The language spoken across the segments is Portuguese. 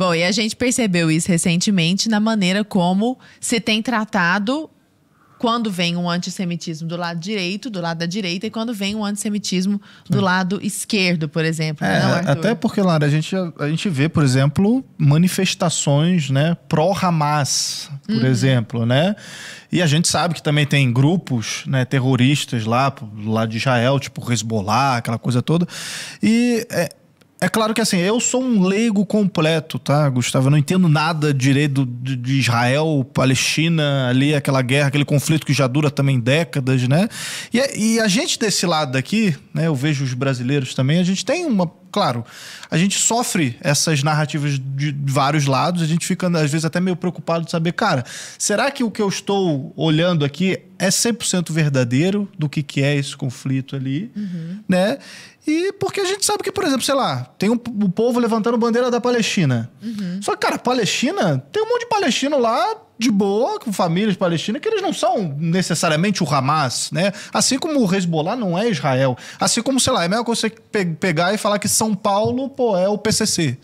Bom, e a gente percebeu isso recentemente na maneira como se tem tratado quando vem um antissemitismo do lado direito, do lado da direita, e quando vem um antissemitismo do é. lado esquerdo, por exemplo. Né, é, até porque, Lara, a gente, a gente vê, por exemplo, manifestações né, pró-Hamas, por uhum. exemplo, né? E a gente sabe que também tem grupos né, terroristas lá, lá de Israel, tipo Hezbollah, aquela coisa toda. E é, é claro que assim, eu sou um leigo completo, tá, Gustavo? Eu não entendo nada direito de Israel, Palestina, ali, aquela guerra, aquele conflito que já dura também décadas, né? E, é, e a gente desse lado daqui, né? Eu vejo os brasileiros também, a gente tem uma. Claro, a gente sofre essas narrativas de vários lados, a gente fica, às vezes, até meio preocupado de saber, cara, será que o que eu estou olhando aqui é 100% verdadeiro do que, que é esse conflito ali, uhum. né? E porque a gente sabe que, por exemplo, sei lá, tem um, o povo levantando bandeira da Palestina. Uhum. Só que, cara, Palestina, tem um monte de palestino lá, de boa, com famílias palestinas, que eles não são necessariamente o Hamas, né? Assim como o Hezbollah não é Israel. Assim como, sei lá, é melhor você pegar e falar que São Paulo, pô, é o PCC.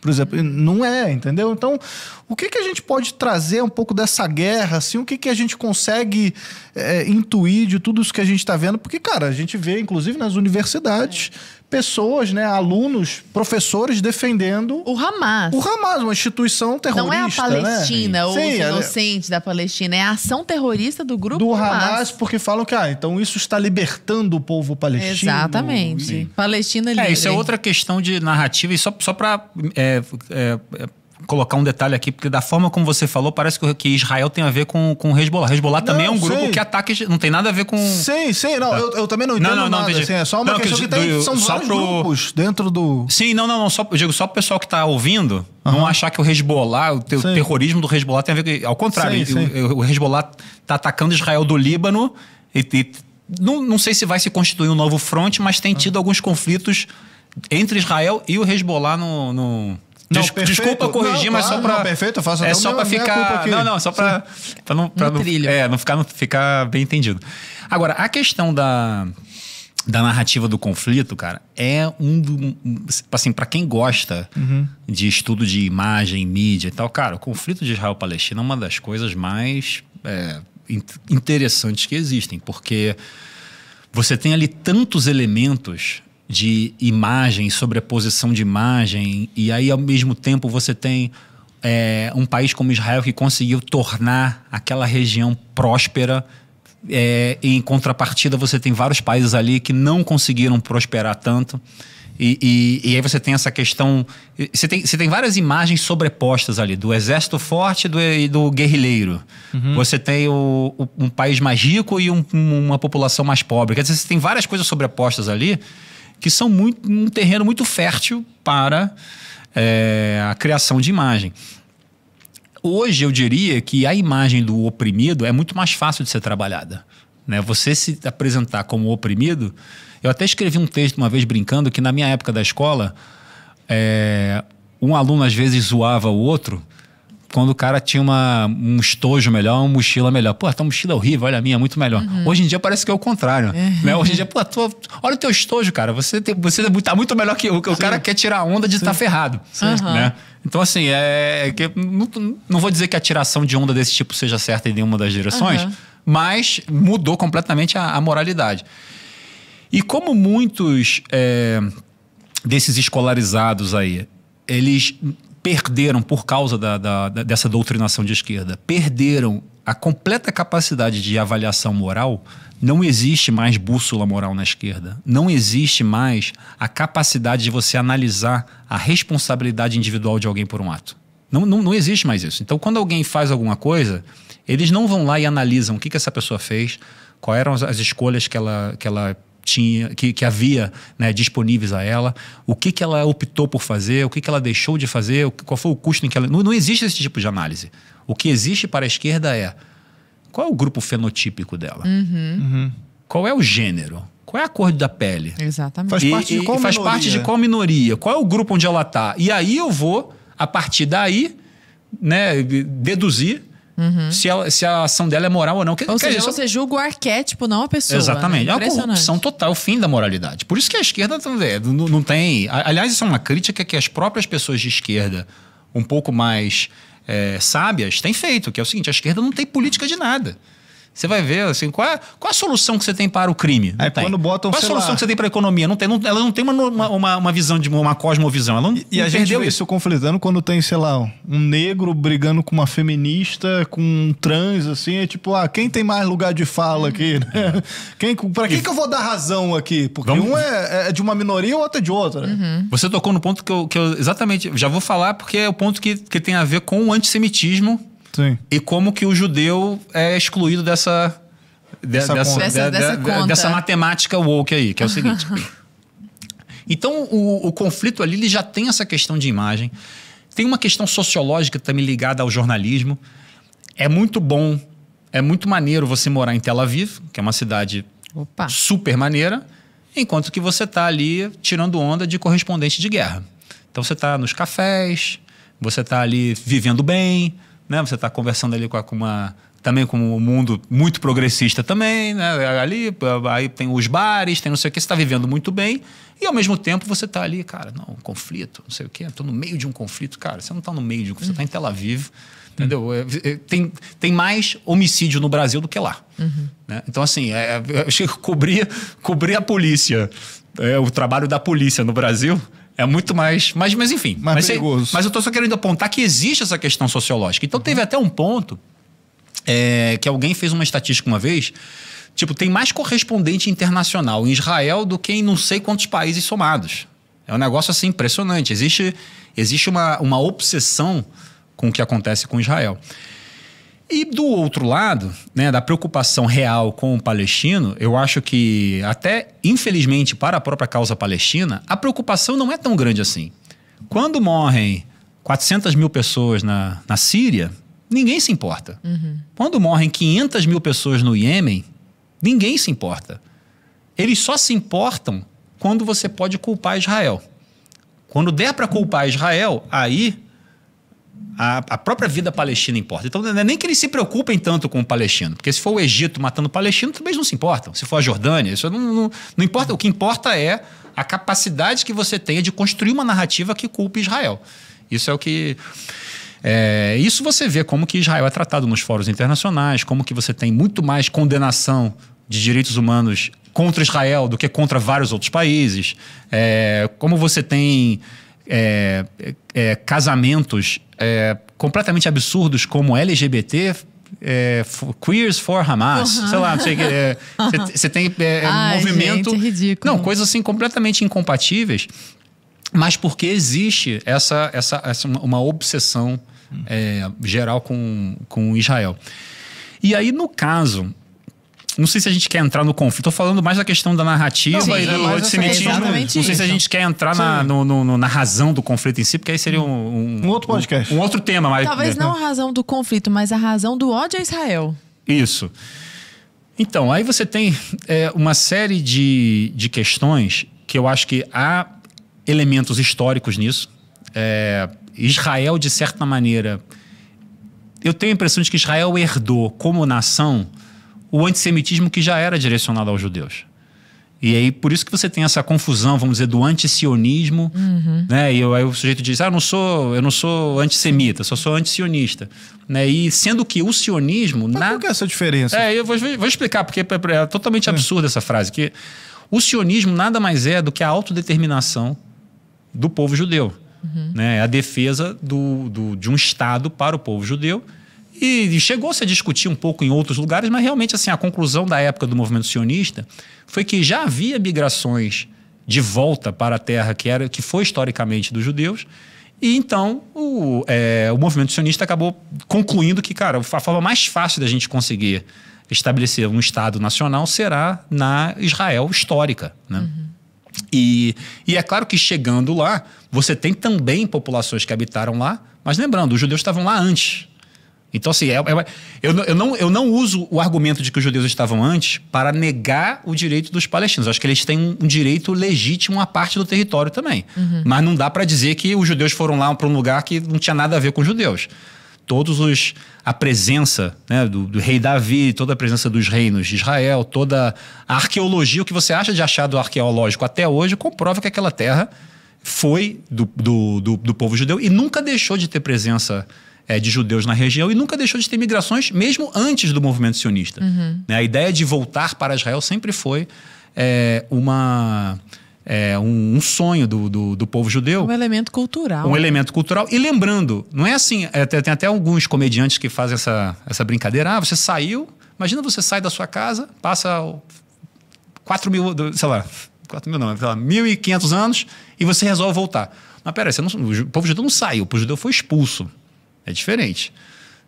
Por exemplo, não é, entendeu? Então, o que, que a gente pode trazer um pouco dessa guerra, assim, o que, que a gente consegue é, intuir de tudo isso que a gente está vendo? Porque, cara, a gente vê, inclusive, nas universidades. É pessoas, né, alunos, professores defendendo o Hamas. O Hamas, uma instituição terrorista. Não é a né? Palestina, né? ou Sim, os é, inocentes é... da Palestina, é a ação terrorista do grupo do Hamas. Hamas, porque falam que ah, então isso está libertando o povo palestino. Exatamente. Sim. Palestina livre. É, é, isso é outra questão de narrativa e só só para é, é colocar um detalhe aqui, porque da forma como você falou, parece que Israel tem a ver com, com Hezbollah. Hezbollah não, também é um grupo que ataca, não tem nada a ver com... Sim, sim, não, tá. eu, eu, também não entendo não, não, nada, não, assim, é só uma não, questão que, que tem, do, são só vários pro... grupos dentro do... Sim, não, não, não, só, eu digo só pro pessoal que tá ouvindo, uhum. não achar que o Hezbollah, o sim. terrorismo do Hezbollah tem a ver com... Ao contrário, sim, sim. O, o Hezbollah está atacando Israel do Líbano e, e não, não sei se vai se constituir um novo fronte, mas tem tido ah. alguns conflitos entre Israel e o Hezbollah no, no não, Des perfeito. Desculpa corrigir, não, mas claro, é só para perfeito, faço É só para ficar, não, não, só para para não, não, é, não ficar não ficar bem entendido. Agora, a questão da da narrativa do conflito, cara, é um do. Assim, para quem gosta uhum. de estudo de imagem, mídia e tal, cara, o conflito de Israel-Palestina é uma das coisas mais é, interessantes que existem, porque você tem ali tantos elementos de imagem, sobreposição de imagem, e aí ao mesmo tempo você tem é, um país como Israel que conseguiu tornar aquela região próspera. É, em contrapartida, você tem vários países ali que não conseguiram prosperar tanto. E, e, e, aí você tem essa questão. Você tem, você tem várias imagens sobrepostas ali, do exército forte do, e do guerrilheiro. Uhum. Você tem o, o, um país mais rico e um, uma população mais pobre. Quer dizer, você tem várias coisas sobrepostas ali que são muito, um terreno muito fértil para é, a criação de imagem. Hoje eu diria que a imagem do oprimido é muito mais fácil de ser trabalhada. Né? Você se apresentar como oprimido. Eu até escrevi um texto uma vez brincando que na minha época da escola, é, um aluno às vezes zoava o outro quando o cara tinha uma, um estojo melhor, uma mochila melhor. Pô, tua mochila é horrível, olha a minha, é muito melhor. Uhum. Hoje em dia parece que é o contrário. Uhum. Né? Hoje em dia, pô, tua, olha o teu estojo, cara. Você, tem, você é tá muito melhor que o, o cara quer tirar a onda de estar tá ferrado. Uhum. Né? Então, assim, é, é, que não, não vou dizer que a tiração de onda desse tipo seja certa em nenhuma das direções, mas mudou completamente a, a, moralidade. E como muitos é, desses escolarizados aí, eles perderam, por causa da, da, dessa doutrinação de esquerda, perderam a completa capacidade de avaliação moral, não existe mais bússola moral na esquerda. Não existe mais a capacidade de você analisar a responsabilidade individual de alguém por um ato. Não, não, não existe mais isso. Então, quando alguém faz alguma coisa, eles não vão lá e analisam o que, que essa pessoa fez, quais eram as, escolhas que ela, que ela tinha, que, que havia né, disponíveis a ela, o que, que ela optou por fazer, o que, que ela deixou de fazer, qual foi o custo em que ela. Não, não existe esse tipo de análise. O que existe para a esquerda é qual é o grupo fenotípico dela? Uhum. Uhum. Qual é o gênero? Qual é a cor da pele? Exatamente. Faz, parte, de qual faz minoria? parte de qual minoria? Qual é o grupo onde ela está? E aí eu vou, a partir daí, né, deduzir Uhum. Se, a, se, a, ação dela é moral ou não. Que, ou seja, dizer, é você só... julga o arquétipo, não a pessoa. Exatamente. Né? É uma corrupção total, o fim da moralidade. Por isso que a esquerda tá- é, não, não tem. Aliás, isso é uma crítica que as próprias pessoas de esquerda, um pouco mais é, sábias, têm feito, que é o seguinte: a esquerda não tem política de nada. Você vai ver, assim, qual é, qual é a solução que você tem para o crime? Não Aí é, tem. quando botam, Qual é a solução lá. que você tem para a economia? Não tem, não, ela não tem uma, uma, uma, visão, de uma cosmovisão. Ela não, e, e a gente vê isso. conflitando quando tem, sei lá, um negro brigando com uma feminista, com um trans, assim, é tipo, ah, quem tem mais lugar de fala aqui? Né? Uhum. Quem, pra quem que eu vou dar razão aqui? Porque Vamos... um é, é, é de uma minoria e o outro é de outra. Né? Uhum. Você tocou no ponto que eu, que eu exatamente, já vou falar porque é o ponto que, que tem a ver com o antissemitismo Sim. E como que o judeu é excluído dessa, de, dessa, dessa, dessa, dessa, de, dessa, matemática woke aí, que é o seguinte. então, o, o conflito ali ele já tem essa questão de imagem. Tem uma questão sociológica também ligada ao jornalismo. É muito bom, é muito maneiro você morar em Tel Aviv, que é uma cidade Opa. super maneira, enquanto que você está ali tirando onda de correspondente de guerra. Então você está nos cafés, você está ali vivendo bem, né? Você está conversando ali com, uma também com o um mundo muito progressista também, né? Ali, aí tem os bares, tem não sei o que, você está vivendo muito bem, e ao mesmo tempo você está ali, cara, não, um conflito, não sei o que, estou no meio de um conflito, cara, você não está no meio de um conflito, você está em Tel Aviv, entendeu? Uhum. É, é, tem, tem mais homicídio no Brasil do que lá. Uhum. Né? Então, assim, é, é eu cobrir, cobrir a polícia, é, o trabalho da polícia no Brasil é muito mais. Mas, mas enfim. Mais mas, perigoso. mas eu tô só querendo apontar que existe essa questão sociológica. Então uhum. teve até um ponto é, que alguém fez uma estatística uma vez. Tipo, tem mais correspondente internacional em Israel do que em não sei quantos países somados. É um negócio assim impressionante. Existe, existe uma, uma obsessão com o que acontece com Israel. E do outro lado, né, da preocupação real com o palestino, eu acho que, até infelizmente para a própria causa palestina, a preocupação não é tão grande assim. Quando morrem 400 mil pessoas na, na Síria, ninguém se importa. Uhum. Quando morrem 500 mil pessoas no Iêmen, ninguém se importa. Eles só se importam quando você pode culpar Israel. Quando der para culpar Israel, aí a, a, própria vida palestina importa. Então, não é nem que eles se preocupem tanto com o palestino, porque se for o Egito matando o palestino, também não se importam. Se for a Jordânia, isso não, não, não importa. O que importa é a capacidade que você tenha de construir uma narrativa que culpe Israel. Isso é o que. É, isso você vê como que Israel é tratado nos fóruns internacionais, como que você tem muito mais condenação de direitos humanos contra Israel do que contra vários outros países, é, como você tem é, é, casamentos é, completamente absurdos como LGBT. É, queers for Hamas, uhum. sei lá, não sei o que. É, você tem é, Ai, movimento. Gente, ridículo. Não, coisas assim completamente incompatíveis, mas porque existe essa, essa, essa uma obsessão geral com, com Israel. E aí, no caso não sei se a gente quer entrar no conflito. Estou falando mais da questão da narrativa e do é antissemitismo. não sei isso. se a gente quer entrar na, no, no, na, razão do conflito em si, porque aí seria um. Um, um outro podcast. Um, um outro tema, mas. Talvez não a razão do conflito, mas a razão do ódio a Israel. Isso. Então, aí você tem é, uma série de, de questões que eu acho que há elementos históricos nisso. É, Israel, de certa maneira, eu tenho a impressão de que Israel herdou como nação o antissemitismo que já era direcionado aos judeus. E aí, por isso que você tem essa confusão, vamos dizer, do antisionismo, uhum. né? E aí o sujeito diz, ah, eu não sou, eu não sou antissemita, só sou antisionista. Né? E sendo que o sionismo... Mas na... qual que é essa diferença? É, eu vou, vou explicar, porque é, é, é totalmente é. absurda é. essa frase, que o sionismo nada mais é do que a autodeterminação do povo judeu. Uhum. Né? A defesa do, do, de um Estado para o povo judeu e chegou-se a discutir um pouco em outros lugares, mas realmente assim a conclusão da época do movimento sionista foi que já havia migrações de volta para a terra que era que foi historicamente dos judeus. E então o, é, o movimento sionista acabou concluindo que, cara, a forma mais fácil da gente conseguir estabelecer um Estado nacional será na Israel histórica. Né? Uhum. E, e é claro que chegando lá, você tem também populações que habitaram lá, mas lembrando, os judeus estavam lá antes. Então, assim, é, é, eu, eu, não, eu não uso o argumento de que os judeus estavam antes para negar o direito dos palestinos. Eu acho que eles têm um, um, direito legítimo à parte do território também. Uhum. Mas não dá para dizer que os judeus foram lá para um lugar que não tinha nada a ver com os judeus. Todos os. a presença né, do, do, rei Davi, toda a presença dos reinos de Israel, toda a arqueologia, o que você acha de achado arqueológico até hoje, comprova que aquela terra foi do, do, do, do povo judeu e nunca deixou de ter presença é, de judeus na região e nunca deixou de ter migrações, mesmo antes do movimento sionista. Uhum. Né? A ideia de voltar para Israel sempre foi é, uma. É, um, um, sonho do, do, do, povo judeu. Um elemento cultural. Um elemento cultural. E lembrando, não é assim, é, tem até alguns comediantes que fazem essa, essa brincadeira. Ah, você saiu, imagina você sai da sua casa, passa 4 mil, sei lá, 4 mil não, sei lá, 1.500 anos e você resolve voltar. Mas peraí, você não, o povo judeu não saiu, o povo judeu foi expulso. É diferente.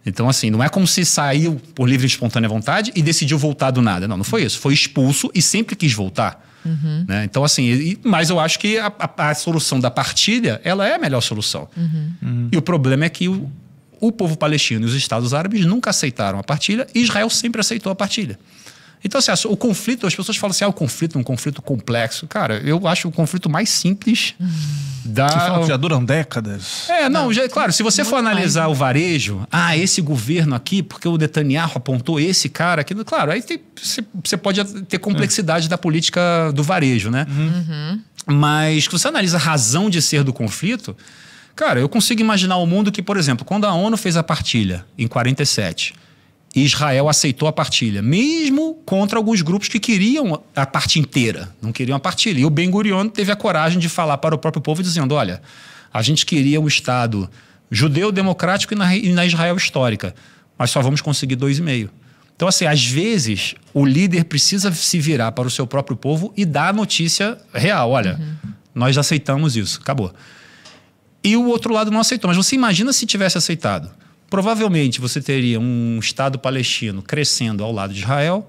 Então, assim, não é como se saiu por livre e espontânea vontade e decidiu voltar do nada. Não, não foi isso. Foi expulso e sempre quis voltar. Uhum. Né? Então, assim, e, mas eu acho que a, a, a, solução da partilha, ela é a melhor solução. Uhum. Uhum. E o problema é que o, o povo palestino e os Estados Árabes nunca aceitaram a partilha e Israel sempre aceitou a partilha. Então, assim, o conflito, as pessoas falam assim, ah, o conflito é um conflito complexo. Cara, eu acho o conflito mais simples hum. da... Você fala que já duram décadas. É, não, não já, claro, se você for analisar mais. o varejo, ah, esse governo aqui, porque o Netanyahu apontou esse cara aqui, claro, aí você pode ter complexidade é. da política do varejo, né? Uhum. uhum. Mas se você analisa a razão de ser do conflito, cara, eu consigo imaginar o um mundo que, por exemplo, quando a ONU fez a partilha, em 47 Israel aceitou a partilha, mesmo contra alguns grupos que queriam a parte inteira, não queriam a partilha. E o Ben Gurion teve a coragem de falar para o próprio povo, dizendo: olha, a gente queria o Estado judeu democrático e na, e na Israel histórica, mas só vamos conseguir dois e meio. Então, assim, às vezes o líder precisa se virar para o seu próprio povo e dar a notícia real: olha, uhum. nós aceitamos isso, acabou. E o outro lado não aceitou. Mas você imagina se tivesse aceitado. Provavelmente você teria um Estado palestino crescendo ao lado de Israel.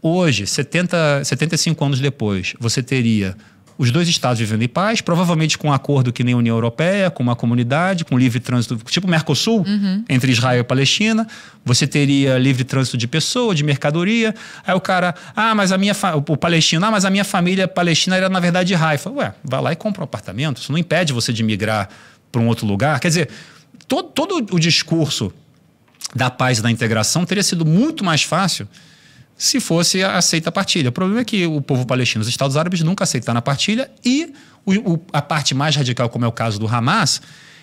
Hoje, 70, 75 anos depois, você teria os dois estados vivendo em paz, provavelmente com um acordo que nem a União Europeia, com uma comunidade, com livre trânsito, tipo Mercosul, uhum. entre Israel e Palestina. Você teria livre trânsito de pessoa, de mercadoria. Aí o cara, ah, mas a minha o palestino, ah, mas a minha família palestina era na verdade de Haifa. Ué, vai lá e compra um apartamento. Isso não impede você de migrar para um outro lugar. Quer dizer, todo, todo o discurso da paz e da integração teria sido muito mais fácil se fosse aceita a partilha. O problema é que o povo palestino, os Estados Árabes nunca aceitaram a partilha e o, o, a parte mais radical, como é o caso do Hamas,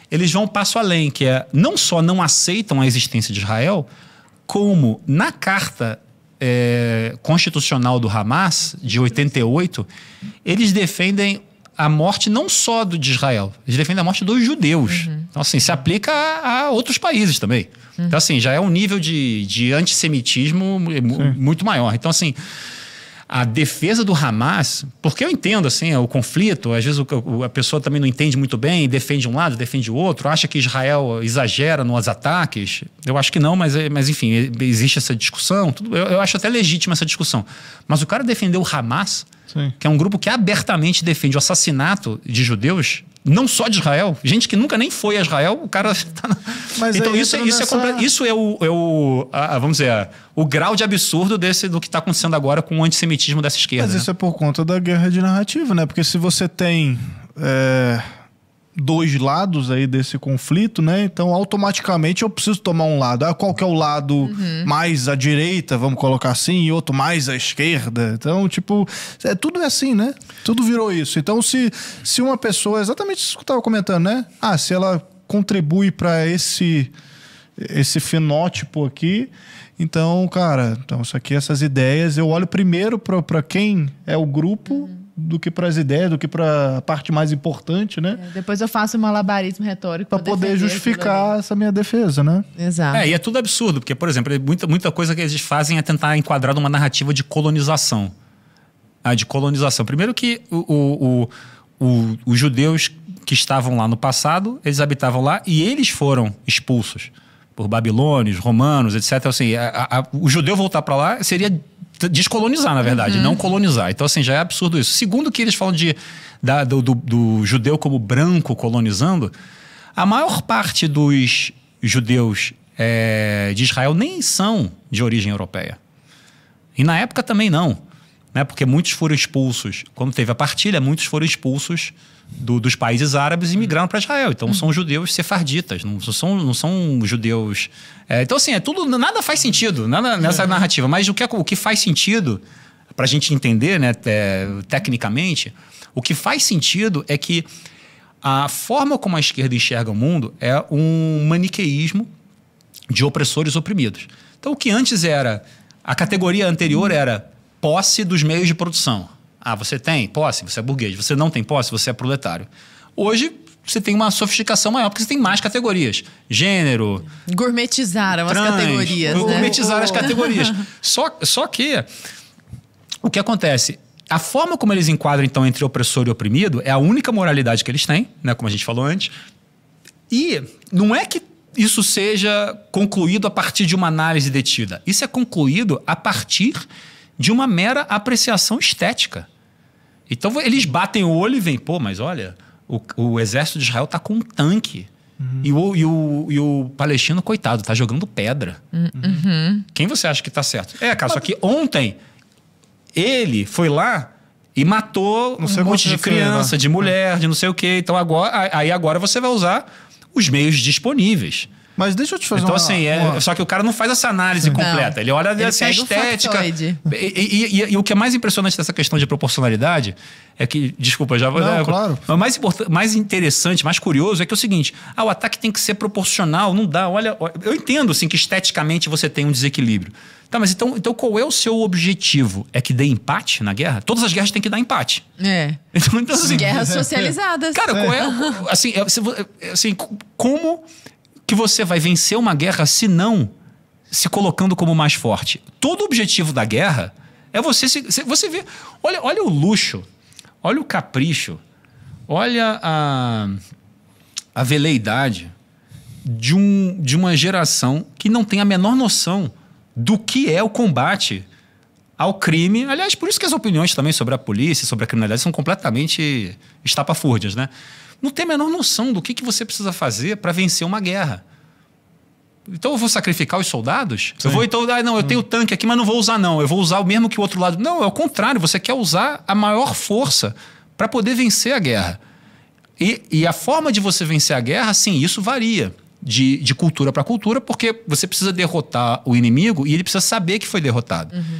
eles vão um passo além, que é não só não aceitam a existência de Israel, como na carta é, constitucional do Hamas, de 88, eles defendem a morte não só do, de Israel, eles defendem a morte dos judeus. Uhum. Então, assim, se aplica a, a outros países também. Uhum. Então, assim, já é um nível de, de antissemitismo Sim. muito maior. Então, assim, a defesa do Hamas, porque eu entendo assim, o conflito, às vezes o, a pessoa também não entende muito bem, defende um lado, defende o outro, acha que Israel exagera nos ataques. Eu acho que não, mas, é, mas enfim, é, existe essa discussão. Tudo, eu, eu acho até legítima essa discussão. Mas o cara defendeu o Hamas Sim. que é um grupo que abertamente defende o assassinato de judeus, não só de Israel, gente que nunca nem foi a Israel, o cara tá na... Mas então isso, é, isso, é nessa... é, isso é o, é o a, vamos dizer, o grau de absurdo desse do que está acontecendo agora com o antissemitismo dessa esquerda. Mas né? isso é por conta da guerra de narrativa, né? Porque se você tem... É dois lados aí desse conflito, né? Então, automaticamente eu preciso tomar um lado. Ah, qual que é o lado uhum. mais à direita, vamos colocar assim, e outro mais à esquerda? Então, tipo, é, tudo é assim, né? Tudo virou isso. Então, se, se uma pessoa, exatamente isso que eu tava comentando, né? Ah, se ela contribui para esse esse fenótipo aqui. Então, cara, então isso aqui, essas ideias, eu olho primeiro para quem é o grupo. Uhum do que para as ideias, do que para a parte mais importante, né? É, depois eu faço um malabarismo retórico para poder justificar essa minha defesa, né? Exato. É, e é tudo absurdo, porque, por exemplo, muita, muita coisa que eles fazem é tentar enquadrar numa narrativa de colonização. Ah, de colonização. Primeiro que o, o, o, os judeus que estavam lá no passado, eles habitavam lá e eles foram expulsos por babilônios, romanos, etc. Assim, a, a, o judeu voltar para lá seria descolonizar, na verdade, uhum. não colonizar. Então, assim, já é absurdo isso. Segundo que eles falam de, da, do, do, do, judeu como branco colonizando, a maior parte dos judeus é, de Israel nem são de origem europeia. E na época também não, né? porque muitos foram expulsos. Quando teve a partilha, muitos foram expulsos do, dos países árabes e migraram para Israel. Então são judeus sefarditas, não são, não são judeus. É, então, assim, é tudo. Nada faz sentido nada nessa é. narrativa. Mas o que, é, o que faz sentido, para a gente entender, né, é, tecnicamente, o que faz sentido é que a forma como a esquerda enxerga o mundo é um maniqueísmo de opressores oprimidos. Então, o que antes era. A categoria anterior era posse dos meios de produção. Ah, você tem posse, você é burguês. Você não tem posse, você é proletário. Hoje, você tem uma sofisticação maior, porque você tem mais categorias. Gênero. Gourmetizaram trans, né? as oh. categorias. Gourmetizaram né? as categorias. só, só que o que acontece? A forma como eles enquadram, então, entre opressor e oprimido é a única moralidade que eles têm, né? Como a gente falou antes. E não é que isso seja concluído a partir de uma análise detida. Isso é concluído a partir de uma mera apreciação estética. Então eles batem o olho e vêm, pô, mas olha, o, o exército de Israel tá com um tanque. Uhum. E, o, e, o, e o palestino, coitado, tá jogando pedra. Hum, uhum. Quem você acha que tá certo? É, cara, só que ontem ele foi lá e matou um monte de né? criança, foi, né? de mulher, de não sei o quê. Então agora, aí agora você vai usar os meios disponíveis. Mas deixa eu te fazer então, uma... assim, é, uma... só que o cara não faz essa análise Sim. completa. Não. Ele olha ele assim, a estética. E, e, e, e, o que é mais impressionante dessa questão de proporcionalidade é que... Desculpa, já vou... Não, é, claro. Mas mais, mais interessante, mais curioso é que é o seguinte. Ah, o ataque tem que ser proporcional, não dá. Olha, eu entendo, assim, que esteticamente você tem um desequilíbrio. Tá, mas então, então qual é o seu objetivo? É que dê empate na guerra? Todas as guerras têm que dar empate. É. Então, então, assim, Guerras socializadas. Cara, qual é... é. Assim, é, é, assim como que você vai vencer uma guerra se não se colocando como mais forte? Todo o objetivo da guerra é você se. Você vê. Olha, olha o luxo, olha o capricho, olha a, a veleidade de, um, de uma geração que não tem a menor noção do que é o combate ao crime. Aliás, por isso que as opiniões também sobre a polícia, sobre a criminalidade são completamente estapafúrdias, né? não tem a menor noção do que, que você precisa fazer para vencer uma guerra. Então eu vou sacrificar os soldados? Sim. Eu vou então, ah, não, eu tenho hum. tanque aqui, mas não vou usar não. Eu vou usar o mesmo que o outro lado. Não, é o contrário, você quer usar a maior força para poder vencer a guerra. E, e, a forma de você vencer a guerra, sim, isso varia de, de cultura para cultura, porque você precisa derrotar o inimigo e ele precisa saber que foi derrotado. Uhum.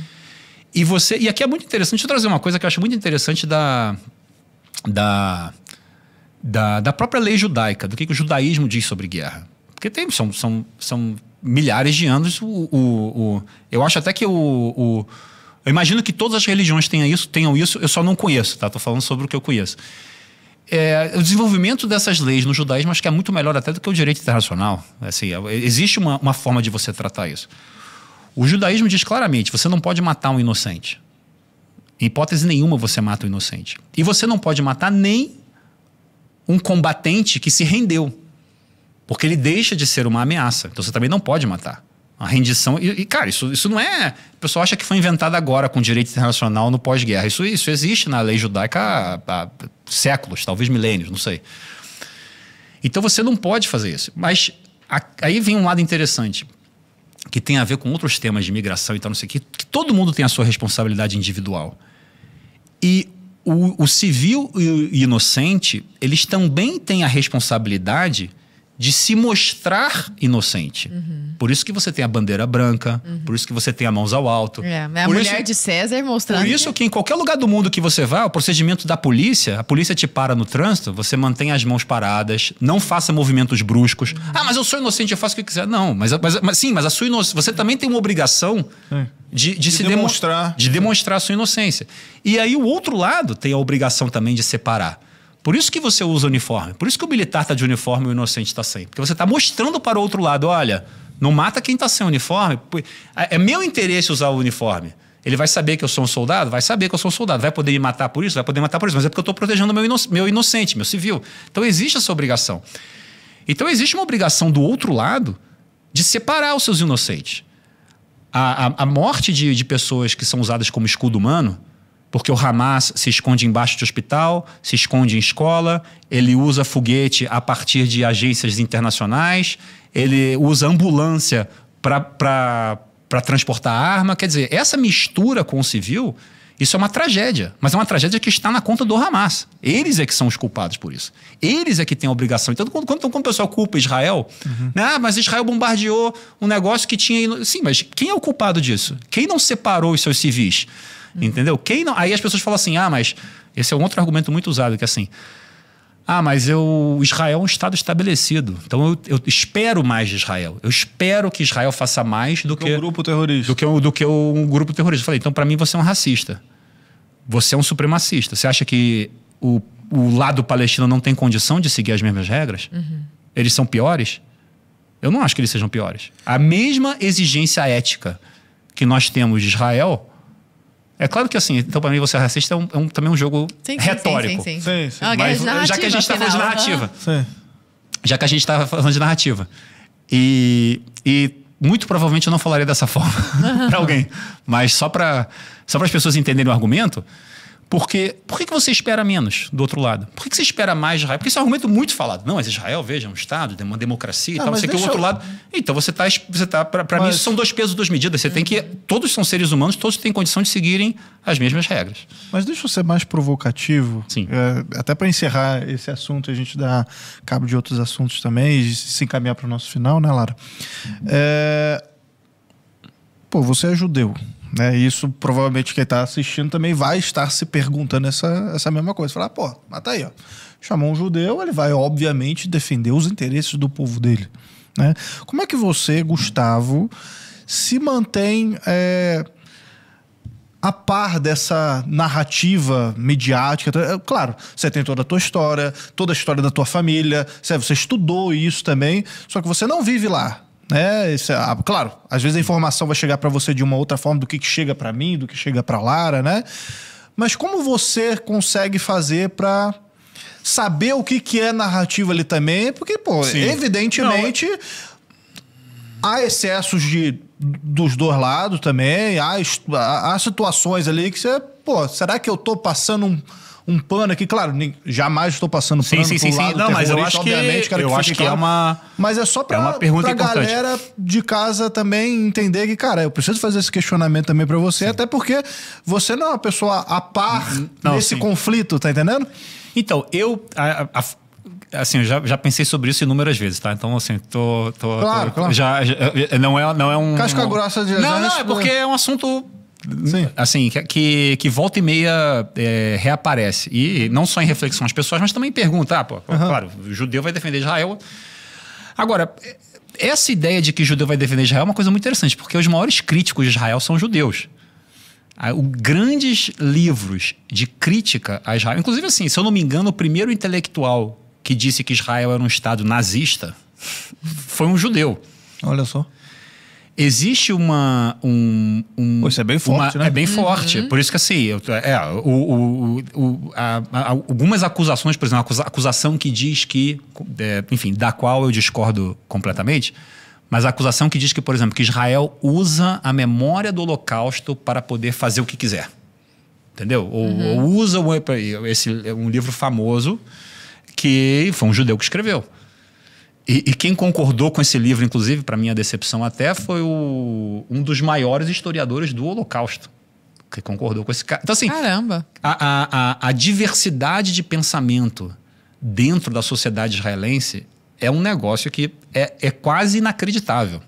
E você, e aqui é muito interessante, deixa eu trazer uma coisa que eu acho muito interessante da da da, da própria lei judaica, do que, que o judaísmo diz sobre guerra. Porque tem, são, são, são milhares de anos. O, o, o eu acho até que o, o, Eu imagino que todas as religiões tenham isso, tenham isso, eu só não conheço, tá? Estou falando sobre o que eu conheço. É, o desenvolvimento dessas leis no judaísmo acho que é muito melhor até do que o direito internacional. Assim, é, existe uma, uma forma de você tratar isso. O judaísmo diz claramente: você não pode matar um inocente. Em hipótese nenhuma você mata o um inocente. E você não pode matar nem um combatente que se rendeu. Porque ele deixa de ser uma ameaça. Então você também não pode matar. A rendição. E, e, cara, isso, isso não é. O pessoal acha que foi inventado agora com direito internacional no pós-guerra. Isso, isso existe na lei judaica há, há, séculos, talvez milênios, não sei. Então você não pode fazer isso. Mas a, aí vem um lado interessante, que tem a ver com outros temas de migração e tal, não sei o que, que todo mundo tem a sua responsabilidade individual. E o, o civil e o inocente, eles também têm a responsabilidade de se mostrar inocente. Uhum. Por isso que você tem a bandeira branca, uhum. por isso que você tem a mãos ao alto. É, a por mulher isso, de César mostrando. Por isso que... em qualquer lugar do mundo que você vá, o procedimento da polícia, a polícia te para no trânsito, você mantém as mãos paradas, não faça movimentos bruscos. Uhum. Ah, mas eu sou inocente, eu faço o que quiser. Não, mas, mas, mas sim, mas a sua inocência. Você também tem uma obrigação é. de, de, de, se demonstrar. Demo de demonstrar a sua inocência. E aí o outro lado tem a obrigação também de separar. Por isso que você usa uniforme. Por isso que o militar está de uniforme e o inocente está sem. Porque você está mostrando para o outro lado, olha, não mata quem está sem uniforme. É, é meu interesse usar o uniforme. Ele vai saber que eu sou um soldado? Vai saber que eu sou um soldado. Vai poder me matar por isso? Vai poder me matar por isso. Mas é porque eu estou protegendo meu, ino meu inocente, meu civil. Então existe essa obrigação. Então existe uma obrigação do outro lado de separar os seus inocentes. A, a, a morte de, de pessoas que são usadas como escudo humano, porque o Hamas se esconde embaixo de hospital, se esconde em escola, ele usa foguete a partir de agências internacionais, ele usa ambulância para transportar arma. Quer dizer, essa mistura com o civil isso é uma tragédia, mas é uma tragédia que está na conta do Hamas. Eles é que são os culpados por isso. Eles é que têm a obrigação. Então, quando, quando, quando o pessoal culpa Israel, uhum. ah, mas Israel bombardeou um negócio que tinha. Sim, mas quem é o culpado disso? Quem não separou os seus civis? Uhum. Entendeu? Quem não... Aí as pessoas falam assim: ah, mas esse é um outro argumento muito usado, que é assim. Ah, mas eu, Israel é um Estado estabelecido. Então eu, eu, espero mais de Israel. Eu espero que Israel faça mais do, do que. Um grupo terrorista. Do que, do que um grupo terrorista. Eu falei, então para mim você é um racista. Você é um supremacista. Você acha que o, o lado palestino não tem condição de seguir as mesmas regras? Uhum. Eles são piores? Eu não acho que eles sejam piores. A mesma exigência ética que nós temos de Israel é claro que assim, então para mim você é racista é, um, é um, também um jogo sim, retórico. Sim, sim, sim. Mas já que a gente está falando de narrativa. Sim. Já que a gente está falando de narrativa. E, e muito provavelmente eu não falaria dessa forma para alguém. Mas só para só as pessoas entenderem o argumento, porque por que, que você espera menos do outro lado? Por que, que você espera mais de Israel? Porque esse é um argumento muito falado. Não, mas Israel, veja, é um Estado, é uma democracia e não, tal, você que o outro eu... lado. Então, você está. Você tá, para mas... mim, são dois pesos, duas medidas. Você tem que. Todos são seres humanos, todos têm condição de seguirem as mesmas regras. Mas deixa eu ser mais provocativo. Sim. É, até para encerrar esse assunto, a gente dá cabo de outros assuntos também e se encaminhar para o nosso final, né, Lara? É... Pô, você é judeu. Né? isso provavelmente quem está assistindo também vai estar se perguntando essa, essa mesma coisa. Falar, pô, mas tá aí, ó. Chamou um judeu, ele vai, obviamente, defender os interesses do povo dele. Né? Como é que você, Gustavo, se mantém é, a par dessa narrativa midiática? É, claro, você tem toda a tua história, toda a história da tua família, você estudou isso também, só que você não vive lá né? isso é, ah, claro, às vezes a informação vai chegar para você de uma outra forma do que, que chega para mim, do que chega para Lara, né? Mas como você consegue fazer para saber o que, que é narrativa ali também? Porque, pô, Sim. evidentemente Não, é- há excessos de, dos dois lados também, há, há situações ali que você, pô, será que eu tô passando um um pano aqui, claro, jamais estou passando pano sim, sim, sim, lado sim. Não, mas eu acho que, cara, eu que acho que é claro. é uma mas é só para é uma pergunta pra galera de casa também entender que, cara, eu preciso fazer esse questionamento também para você, sim. até porque você não é uma pessoa a par uhum. não, nesse sim. conflito, tá entendendo? Então, eu a, a, assim, eu já, já pensei sobre isso inúmeras vezes, tá? Então, assim, tô. tô claro, tô, claro. Já, já, não, é, não é um. Casca grossa de. Não, não, é porque é um assunto Sim. assim, que, que, que, volta e meia é, reaparece. E não só em reflexão às pessoas, mas também pergunta, ah, pô, uhum. claro, o judeu vai defender Israel. Agora, essa ideia de que judeu vai defender Israel é uma coisa muito interessante, porque os maiores críticos de Israel são judeus. Ah, os grandes livros de crítica a Israel, inclusive assim, se eu não me engano, o primeiro intelectual que disse que Israel era um estado nazista foi um judeu. Olha só. Existe uma. Um, um, Isso é bem forte, uma, né? É bem uhum. forte. Por isso que, assim, eu, é, o, o, o a, a, algumas acusações, por exemplo, a acusação que diz que. É, enfim, da qual eu discordo completamente, mas a acusação que diz que, por exemplo, que Israel usa a memória do Holocausto para poder fazer o que quiser. Entendeu? Ou, uhum. ou usa. Um, esse, um livro famoso que foi um judeu que escreveu e, e, quem concordou com esse livro, inclusive, para minha decepção até, foi o, um dos maiores historiadores do Holocausto. Que concordou com esse cara. Então, assim. Caramba! A, a, a, a diversidade de pensamento dentro da sociedade israelense é um negócio que é, é quase inacreditável.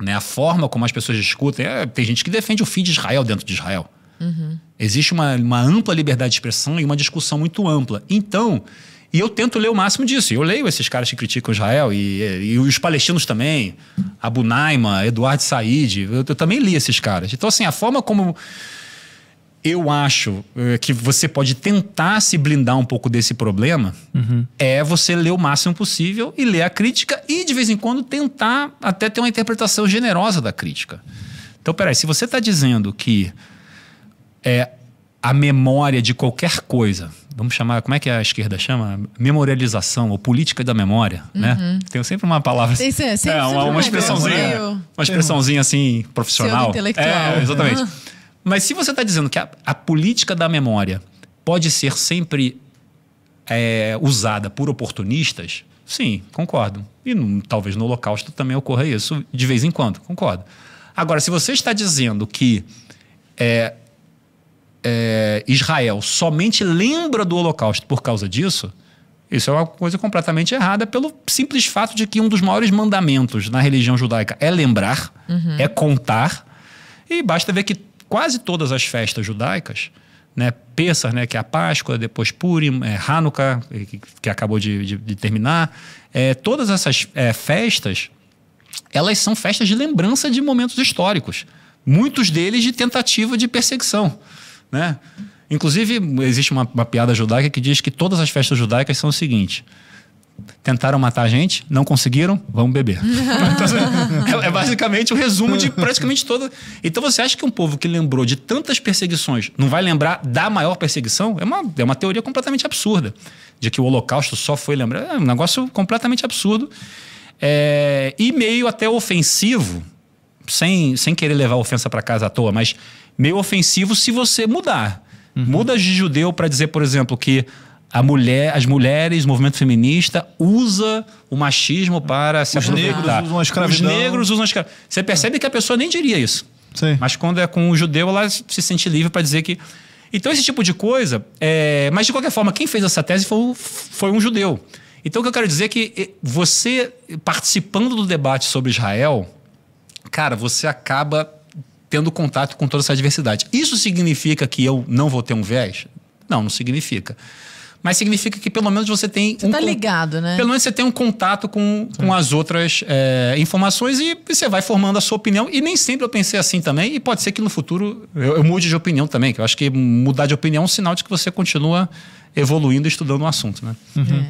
Né? A forma como as pessoas discutem. É, tem gente que defende o fim de Israel dentro de Israel. Uhum. Existe uma, uma ampla liberdade de expressão e uma discussão muito ampla. Então e eu tento ler o máximo disso. Eu leio esses caras que criticam Israel e, e os palestinos também, Abu Naima, Eduardo Said. Eu, eu, também li esses caras. Então, assim, a forma como eu acho eh, que você pode tentar se blindar um pouco desse problema uhum. é você ler o máximo possível e ler a crítica e, de vez em quando, tentar até ter uma interpretação generosa da crítica. Então, peraí, se você está dizendo que é, a memória de qualquer coisa vamos chamar, como é que a esquerda chama? Memorialização ou política da memória, né? uhum. né? Tem sempre uma palavra. Tem, é, sempre, sempre é, uma, uma expressãozinha. Meio... Uma expressãozinha assim, profissional. Intelectual. É, exatamente. Uhum. Mas se você está dizendo que a, a, política da memória pode ser sempre é, usada por oportunistas, sim, concordo. E no, talvez no Holocausto também ocorra isso de vez em quando, concordo. Agora, se você está dizendo que é, é, Israel somente lembra do Holocausto por causa disso, isso é uma coisa completamente errada pelo simples fato de que um dos maiores mandamentos na religião judaica é lembrar, uhum. é contar. E basta ver que quase todas as festas judaicas, né, Pessah, né, que é a Páscoa, depois Purim, é, Hanukkah, que, que acabou de, de, de terminar, é, todas essas é, festas, elas são festas de lembrança de momentos históricos. Muitos deles de tentativa de perseguição. Né? Inclusive, existe uma, uma piada judaica que diz que todas as festas judaicas são o seguinte: tentaram matar a gente, não conseguiram, vamos beber. Então, assim, é, é, basicamente o um resumo de praticamente toda. Então você acha que um povo que lembrou de tantas perseguições não vai lembrar da maior perseguição? É uma, é uma teoria completamente absurda. De que o Holocausto só foi lembrar É um negócio completamente absurdo. É, e meio até ofensivo, sem, sem querer levar ofensa para casa à toa, mas meio ofensivo se você mudar. Uhum. Muda de judeu para dizer, por exemplo, que a mulher, as mulheres, movimento feminista, usa o machismo para se Os negros usam a escravidão. Os negros usam a escravidão. Você percebe que a pessoa nem diria isso. Sim. Mas quando é com o judeu, ela se sente livre para dizer que. Então, esse tipo de coisa. É... Mas, de qualquer forma, quem fez essa tese foi, foi um judeu. Então, o que eu quero dizer é que é, você, participando do debate sobre Israel, cara, você acaba tendo contato com toda essa diversidade. Isso significa que eu não vou ter um viés? Não, não significa. Mas significa que pelo menos você tem você um. Tá ligado, né? Pelo menos você tem um contato com, com as outras é, informações e você vai formando a sua opinião. E nem sempre eu pensei assim também, e pode ser que no futuro eu, eu mude de opinião também, que eu acho que mudar de opinião é um sinal de que você continua evoluindo e estudando o assunto, né? Uhum. É.